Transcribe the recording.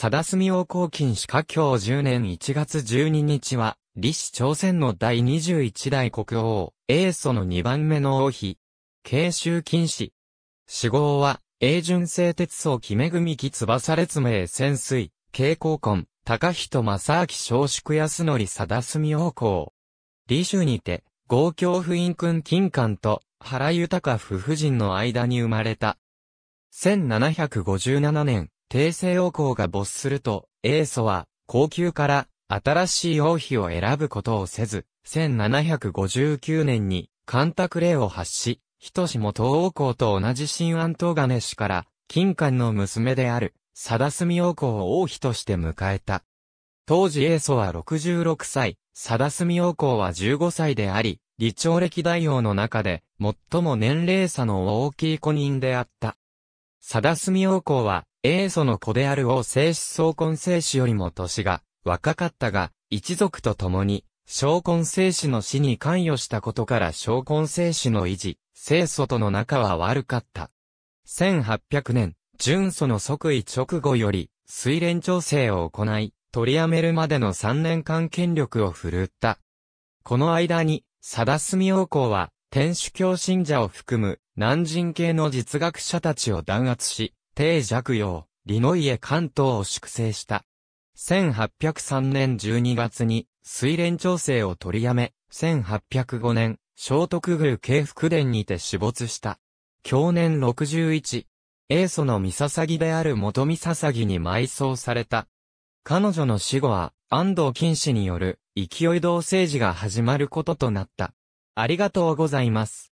さだす王公金歯科教10年1月12日は、李氏朝鮮の第21代国王、英祖の2番目の王妃、慶州金氏。死号は、英順製鉄層木目み木翼列名潜水、慶光根、高人正明昇宿安則貞住王公。李州にて、豪教不院君金官と原豊夫婦人の間に生まれた。1757年、帝政王侯が没すると、英祖は、高級から新しい王妃を選ぶことをせず、1759年に、干拓令を発し、人志も東王侯と同じ新安東金氏から、金冠の娘である、貞住王侯を王妃として迎えた。当時英祖は66歳、貞住王侯は15歳であり、李朝歴代王の中で、最も年齢差の大きい子人であった。サダスミ王公は、英祖の子である王聖子総根聖子よりも年が若かったが、一族と共に、小根聖子の死に関与したことから小根聖子の維持、聖祖との仲は悪かった。1800年、純祖の即位直後より、水連調整を行い、取りやめるまでの3年間権力を振るった。この間に、サダスミ王公は、天主教信者を含む南人系の実学者たちを弾圧し、低弱用、リノイエ関東を粛清した。1803年12月に、水連調整を取りやめ、1805年、聖徳宮慶福殿にて死没した。去年61、英祖の三捧である元三捧に埋葬された。彼女の死後は、安藤金氏による、勢い同政治が始まることとなった。ありがとうございます。